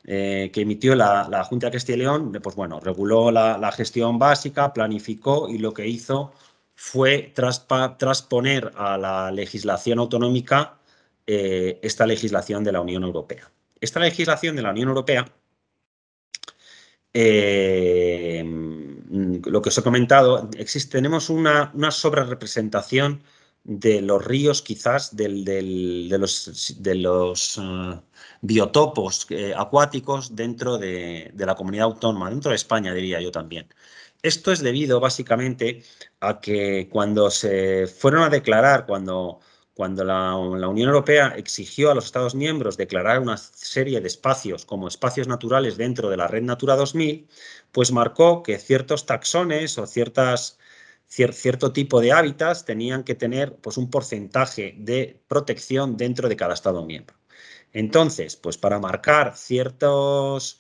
eh, que emitió la, Junta de Castilla León, pues bueno, reguló la, gestión básica, planificó y lo que hizo fue traspa, transponer a la legislación autonómica eh, esta legislación de la Unión Europea. Esta legislación de la Unión Europea, eh, lo que os he comentado, existe, tenemos una, una representación de los ríos quizás de los, de los eh, biotopos acuáticos dentro de, de, la comunidad autónoma, dentro de España diría yo también. Esto es debido básicamente a que cuando se fueron a declarar, cuando cuando la, Unión Europea exigió a los Estados miembros declarar una serie de espacios como espacios naturales dentro de la red Natura 2000, pues marcó que ciertos taxones o ciertas, cierto tipo de hábitats tenían que tener pues, un porcentaje de protección dentro de cada Estado miembro. Entonces, pues para marcar ciertos,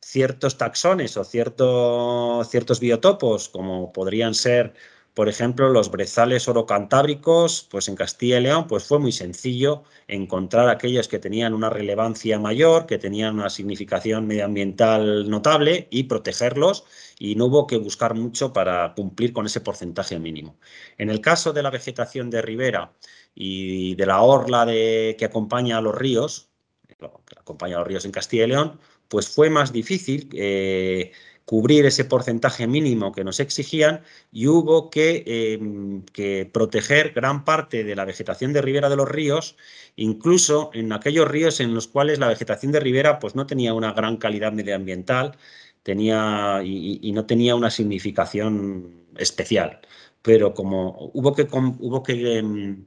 ciertos taxones o ciertos biotopos, como podrían ser por ejemplo, los brezales orocantábricos, pues en Castilla y León, pues fue muy sencillo encontrar aquellos que tenían una relevancia mayor, que tenían una significación medioambiental notable y protegerlos y no hubo que buscar mucho para cumplir con ese porcentaje mínimo. En el caso de la vegetación de ribera y de la orla de, que acompaña a los ríos, que acompaña a los ríos en Castilla y León, pues fue más difícil eh, cubrir ese porcentaje mínimo que nos exigían y hubo eh, que, proteger gran parte de la vegetación de ribera de los ríos, incluso en aquellos ríos en los cuales la vegetación de ribera pues, no tenía una gran calidad medioambiental tenía, y, no tenía una significación especial. Pero como hubo que, hubo em,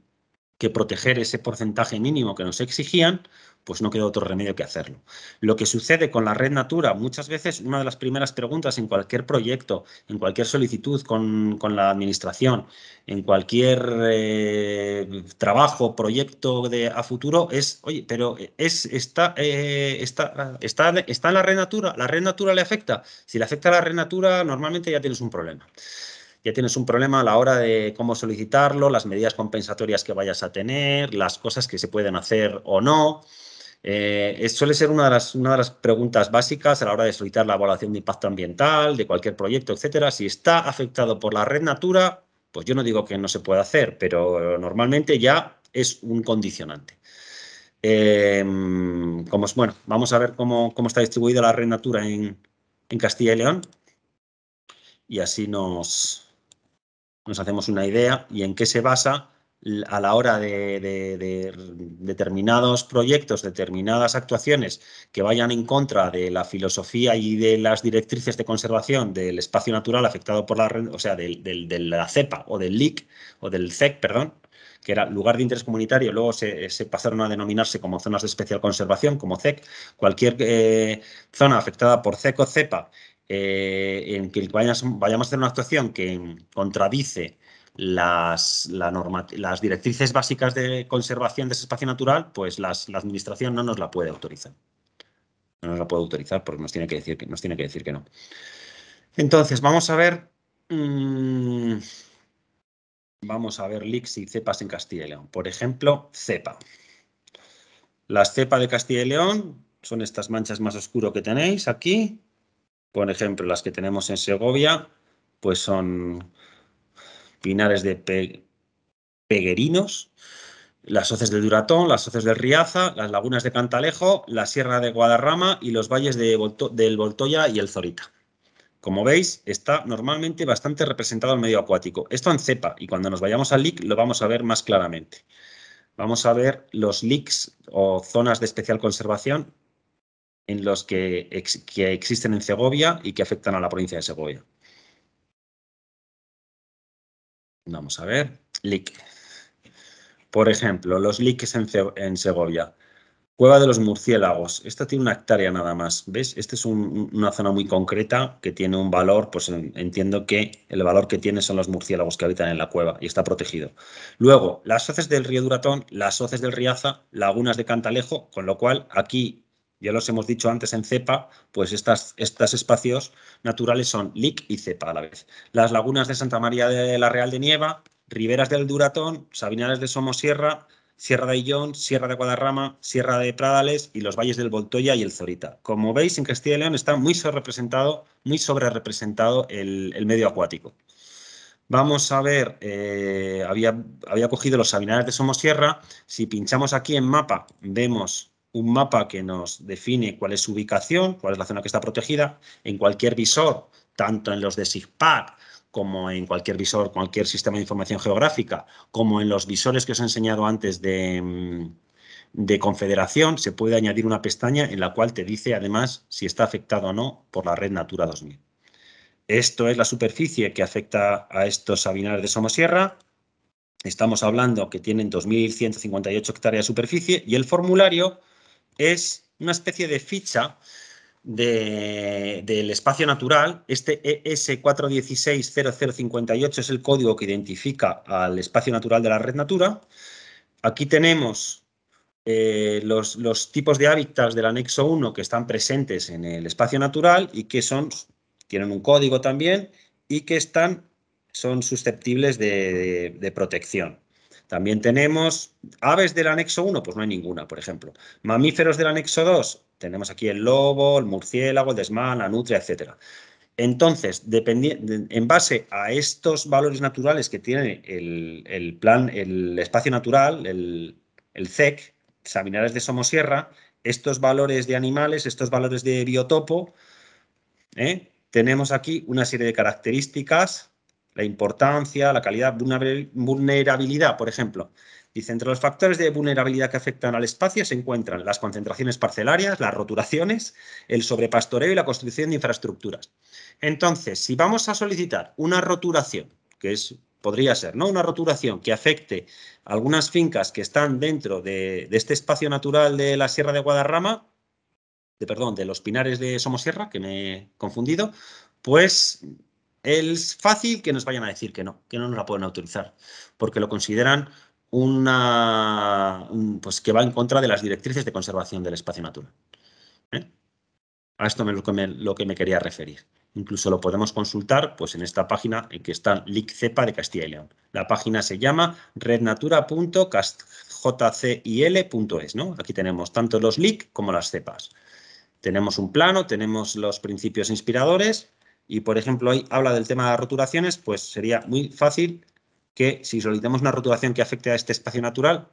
que proteger ese porcentaje mínimo que nos exigían, pues no queda otro remedio que hacerlo. Lo que sucede con la red Natura, muchas veces una de las primeras preguntas en cualquier proyecto, en cualquier solicitud con, la administración, en cualquier eh, trabajo, proyecto de, a futuro es, oye, pero eh, es, está, eh, está, está en la red Natura, la red Natura le afecta. Si le afecta a la red Natura, normalmente ya tienes un problema ya tienes un problema a la hora de cómo solicitarlo, las medidas compensatorias que vayas a tener, las cosas que se pueden hacer o no. Eh, es, suele ser una de, las, una de las preguntas básicas a la hora de solicitar la evaluación de impacto ambiental de cualquier proyecto, etcétera. Si está afectado por la red Natura, pues yo no digo que no se pueda hacer, pero normalmente ya es un condicionante. Em, como, bueno, vamos a ver cómo, está distribuida la red Natura en, Castilla y León. Y así nos, nos hacemos una idea y en qué se basa a la hora de, determinados proyectos, determinadas actuaciones que vayan en contra de la filosofía y de las directrices de conservación del espacio natural afectado por la, o sea, del, de la CEPA o del LIC o del CEC, e perdón, que era lugar de interés comunitario, luego se, pasaron a denominarse como zonas de especial conservación, como CEC, e cualquier eh, zona afectada por CEC e o CEPA, eh, en que vayamos a hacer una actuación que contradice las, directrices básicas de conservación de ese espacio natural, pues la administración no nos la puede autorizar. No nos la puede autorizar porque nos tiene que decir que, nos tiene que, decir que no. Entonces, vamos a ver... Mm, vamos a ver leaks y cepas en Castilla y León. Por ejemplo, cepa. Las cepas de Castilla y León son estas manchas más oscuras que tenéis aquí. Por ejemplo, las que tenemos en Segovia, pues son Pinares de Peguerinos, las hoces del Duratón, las hoces del Riaza, las lagunas de Cantalejo, la sierra de Guadarrama y los valles del Voltoya y el Zorita. Como veis, está normalmente bastante representado el medio acuático. Esto en cepa y cuando nos vayamos al LIC lo vamos a ver más claramente. Vamos a ver los LICs o zonas de especial conservación en los que, que existen en Segovia y que afectan a la provincia de Segovia. Vamos a ver, Por ejemplo, los Liques en, Segovia. Cueva de los murciélagos. Esta tiene una hectárea nada más. ¿Ves? Esta es una zona muy concreta que tiene un valor, pues entiendo que el valor que tiene son los murciélagos que habitan en la cueva y está protegido. Luego, las hoces del río Duratón, las hoces del Riaza, lagunas de Cantalejo, con lo cual aquí ya los hemos dicho antes en cepa, pues estos estas espacios naturales son LIC y cepa a la vez. Las lagunas de Santa María de la Real de Nieva, Riberas del Duratón, Sabinares de Somosierra, Sierra de Illón, Sierra de Guadarrama, Sierra de Pradales y los valles del Voltoya y el Zorita. Como veis, en Castilla y León está muy sobrerepresentado, muy sobre representado el, medio acuático. Vamos a ver, eh, había, había cogido los Sabinares de Somosierra. Si pinchamos aquí en mapa, vemos un mapa que nos define cuál es su ubicación, cuál es la zona que está protegida, en cualquier visor, tanto en los de SIGPAC como en cualquier visor, cualquier sistema de información geográfica, como en los visores que os he enseñado antes de, de confederación, se puede añadir una pestaña en la cual te dice además si está afectado o no por la red Natura 2000. Esto es la superficie que afecta a estos sabinares de Somosierra. Estamos hablando que tienen 2.158 hectáreas de superficie y el formulario es una especie de ficha del espacio natural. Este ES4160058 es el código que identifica al espacio natural de la red Natura. Aquí tenemos eh, los, tipos de hábitats del anexo 1 que están presentes en el espacio natural y que son, tienen un código también y que son susceptibles de protección. También tenemos aves del anexo 1, pues no hay ninguna, por ejemplo. Mamíferos del anexo 2, tenemos aquí el lobo, el murciélago, el desmán, la nutria, etcétera. Entonces, en base a estos valores naturales que tiene el, plan, el espacio natural, el, CEC, Sabinares e de Somosierra, estos valores de animales, estos valores de biotopo, ¿eh? tenemos aquí una serie de características la importancia, la calidad, vulnerabilidad, por ejemplo. Dice, entre los factores de vulnerabilidad que afectan al espacio se encuentran las concentraciones parcelarias, las roturaciones, el sobrepastoreo y la construcción de infraestructuras. Entonces, si vamos a solicitar una roturación, que es, podría ser ¿no? una roturación que afecte algunas fincas que están dentro de, de este espacio natural de la Sierra de Guadarrama, de, perdón, de los pinares de Somosierra, que me he confundido, pues es fácil que nos vayan a decir que no, que no nos la pueden autorizar, porque lo consideran una pues que va en contra de las directrices de conservación del espacio natural. ¿eh? A esto me lo, que me, lo que me quería referir. Incluso lo podemos consultar pues, en esta página en que está CEPA de Castilla y León. La página se llama rednatura.jcil.es. ¿no? Aquí tenemos tanto los LIC como las cepas. Tenemos un plano, tenemos los principios inspiradores y, por ejemplo, hoy habla del tema de las roturaciones, pues sería muy fácil que si solicitamos una roturación que afecte a este espacio natural,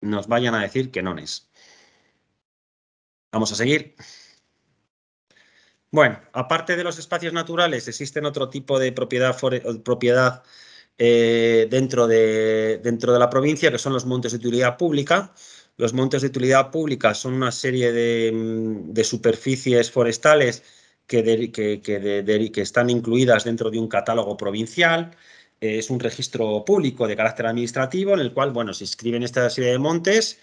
nos vayan a decir que no es. Vamos a seguir. Bueno, aparte de los espacios naturales, existen otro tipo de propiedad, eh, dentro, de, dentro de la provincia, que son los montes de utilidad pública. Los montes de utilidad pública son una serie de mm, superficies forestales que, están incluidas dentro de un catálogo provincial. Eh, es un registro público de carácter administrativo en el cual, bueno, se inscriben esta serie de montes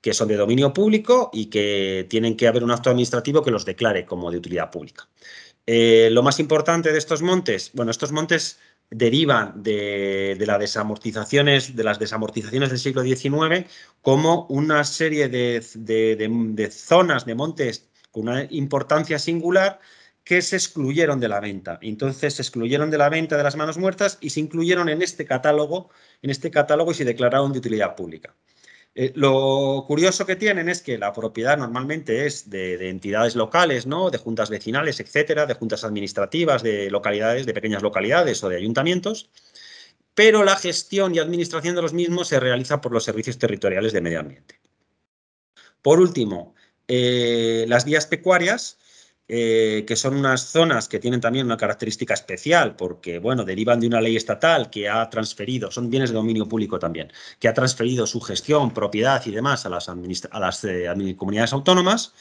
que son de dominio público y que tienen que haber un acto administrativo que los declare como de utilidad pública. Eh, lo más importante de estos montes, bueno, estos montes derivan de, las desamortizaciones, de las desamortizaciones del siglo XIX como una serie de, de zonas de montes con una importancia singular que se excluyeron de la venta. Entonces se excluyeron de la venta de las manos muertas y se incluyeron en este catálogo, en este catálogo y se declararon de utilidad pública. Eh, lo curioso que tienen es que la propiedad normalmente es de, entidades locales, ¿no? de juntas vecinales, etcétera, de juntas administrativas, de localidades, de pequeñas localidades o de ayuntamientos, pero la gestión y administración de los mismos se realiza por los servicios territoriales de medio ambiente. Por último, eh, las vías pecuarias eh, que son unas zonas que tienen también una característica especial, porque, bueno, derivan de una ley estatal que ha transferido, son bienes de dominio público también, que ha transferido su gestión, propiedad y demás a las, a las eh, comunidades autónomas.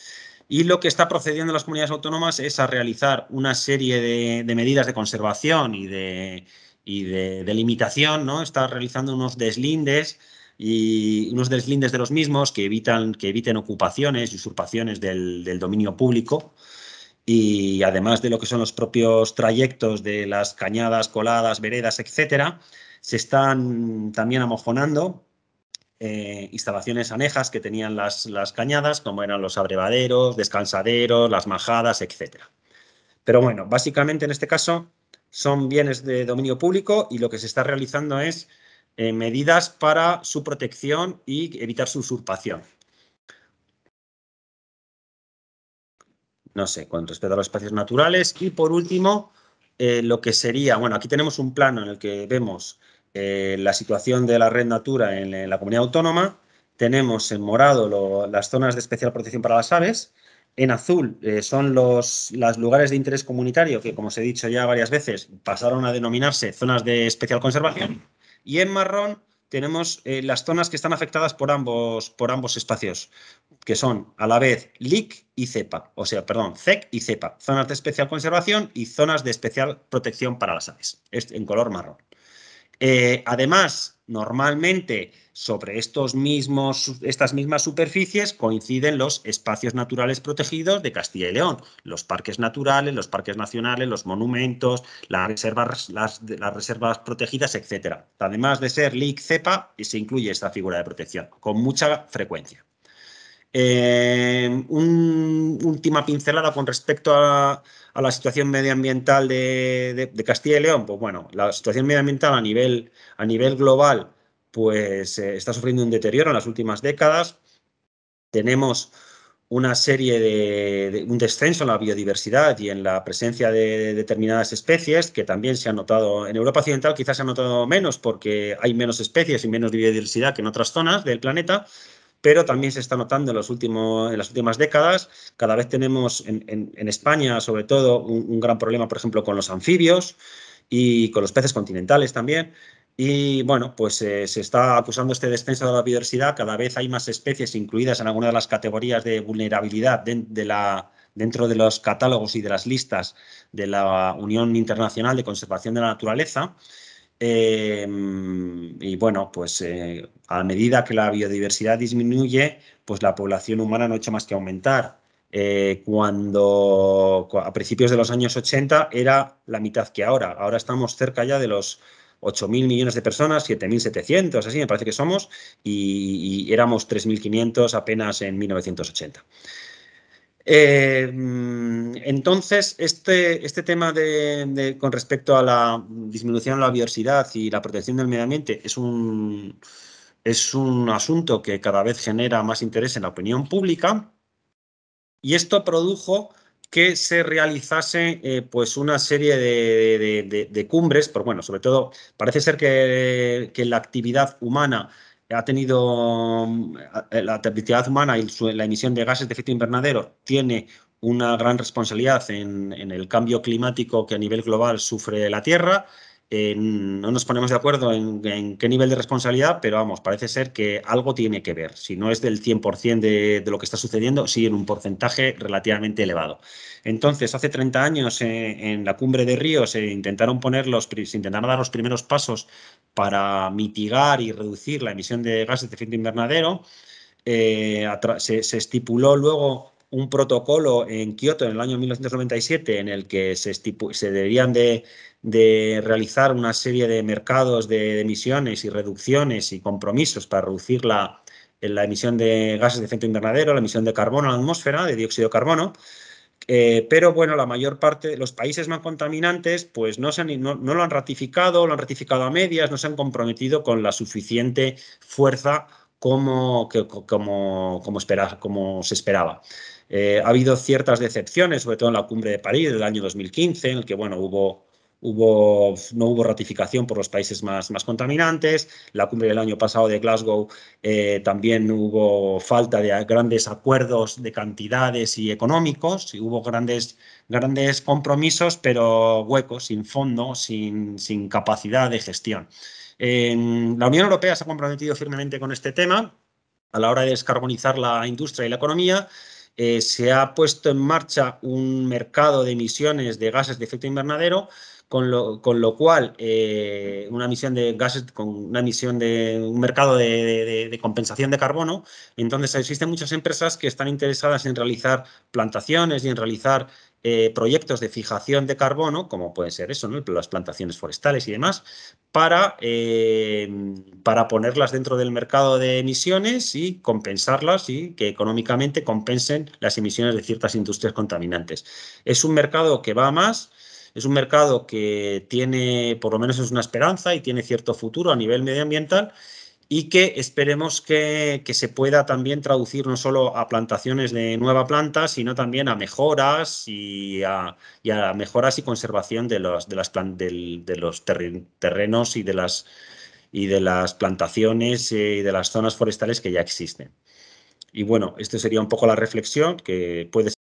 Y lo que está procediendo las comunidades autónomas es a realizar una serie de, medidas de conservación y de, limitación, ¿no? Está realizando unos deslindes y unos deslindes de los mismos que, evitan, que eviten ocupaciones y usurpaciones del dominio público y además de lo que son los propios trayectos de las cañadas, coladas, veredas, etcétera, se están también amojonando eh, instalaciones anejas que tenían las, cañadas, como eran los abrevaderos, descansaderos, las majadas, etcétera. Pero bueno, básicamente en este caso son bienes de dominio público y lo que se está realizando es eh, medidas para su protección y evitar su usurpación. no sé, con respecto a los espacios naturales. Y por último, eh, lo que sería, bueno, aquí tenemos un plano en el que vemos eh, la situación de la red Natura en, la comunidad autónoma. Tenemos en morado las zonas de especial protección para las aves. En azul eh, son los los lugares de interés comunitario que, como os he dicho ya varias veces, pasaron a denominarse zonas de especial conservación. Y en marrón tenemos eh, las zonas que están afectadas por ambos, por ambos espacios, que son a la vez LIC y CEPA, o sea, perdón, CEC e y CEPA, zonas de especial conservación y zonas de especial protección para las aves, en color marrón. Eh, además, normalmente sobre estos mismos, estas mismas superficies coinciden los espacios naturales protegidos de Castilla y León, los parques naturales, los parques nacionales, los monumentos, las reservas, las, las reservas protegidas, etc. Además de ser LIC-CEPA, se incluye esta figura de protección con mucha frecuencia. Eh, un, última pincelada con respecto a, la situación medioambiental de, Castilla y León. Pues bueno, la situación medioambiental a nivel, a nivel global pues eh, está sufriendo un deterioro en las últimas décadas. Tenemos una serie de, un descenso en la biodiversidad y en la presencia de, determinadas especies que también se ha notado en Europa occidental quizás se ha notado menos porque hay menos especies y menos biodiversidad que en otras zonas del planeta pero también se está notando en, las últimas décadas. Cada vez tenemos en, España, sobre todo, un, gran problema, por ejemplo, con los anfibios y con los peces continentales también. Y bueno, pues eh, se está acusando este descenso de la biodiversidad. Cada vez hay más especies incluidas en alguna de las categorías de vulnerabilidad dentro de los catálogos y de las listas de la Unión Internacional de Conservación de la Naturaleza. Em, y bueno, pues eh, a medida que la biodiversidad disminuye, pues la población humana no ha hecho más que aumentar. Eh, cuando a principios de los años 80 era la mitad que ahora. Ahora estamos cerca ya de los 8.000 millones de personas, 7.700, así me parece que somos, y, y éramos 3.500 apenas en 1980. Em, entonces, este, este tema de, con respecto a la disminución de la biodiversidad y la protección del medio ambiente es un, es un asunto que cada vez genera más interés en la opinión pública y esto produjo que se realizase eh, pues una serie de, cumbres, por bueno, sobre todo parece ser que, que la actividad humana ha tenido eh, la actividad humana y la emisión de gases de efecto invernadero tiene una gran responsabilidad en, el cambio climático que a nivel global sufre la Tierra eh, no nos ponemos de acuerdo en, qué nivel de responsabilidad, pero vamos, parece ser que algo tiene que ver. Si no es del 100% de, de, lo que está sucediendo, sí en un porcentaje relativamente elevado. Entonces, hace 30 años eh, en la cumbre de Río se intentaron, poner los, intentaron dar los primeros pasos para mitigar y reducir la emisión de gases de efecto invernadero. Eh, se estipuló luego un protocolo en Kioto en el año 1997 en el que se, se debían de, realizar una serie de mercados de, emisiones y reducciones y compromisos para reducir la, la, emisión de gases de efecto invernadero, la emisión de carbono a la atmósfera, de dióxido de carbono. Eh, pero bueno, la mayor parte de los países más contaminantes pues no, se no, lo han ratificado, lo han ratificado a medias, no se han comprometido con la suficiente fuerza como, como, como se esperaba. Eh, ha habido ciertas decepciones, sobre todo en la cumbre de París del año 2015, en el que bueno, hubo, hubo, no hubo ratificación por los países más, más contaminantes. La cumbre del año pasado de Glasgow eh, también hubo falta de grandes acuerdos de cantidades y económicos, y hubo grandes, grandes compromisos, pero huecos, sin fondo, sin, sin capacidad de gestión. la Unión Europea se ha comprometido firmemente con este tema a la hora de descarbonizar la industria y la economía, eh, se ha puesto en marcha un mercado de emisiones de gases de efecto invernadero, con lo, cual eh, una emisión de gases, con una emisión de un mercado de, compensación de carbono. Entonces existen muchas empresas que están interesadas en realizar plantaciones y en realizar eh, proyectos de fijación de carbono, como pueden ser eso, las plantaciones forestales y demás, para, eh, para ponerlas dentro del mercado de emisiones y compensarlas y que económicamente compensen las emisiones de ciertas industrias contaminantes. Es un mercado que va más, es un mercado que tiene, por lo menos es una esperanza y tiene cierto futuro a nivel medioambiental y que esperemos que, se pueda también traducir no solo a plantaciones de nueva planta, sino también a mejoras y a, mejoras y conservación de los, las, de los terrenos y de, las, y de las plantaciones eh, y de las zonas forestales que ya existen. Y bueno, esto sería un poco la reflexión que puede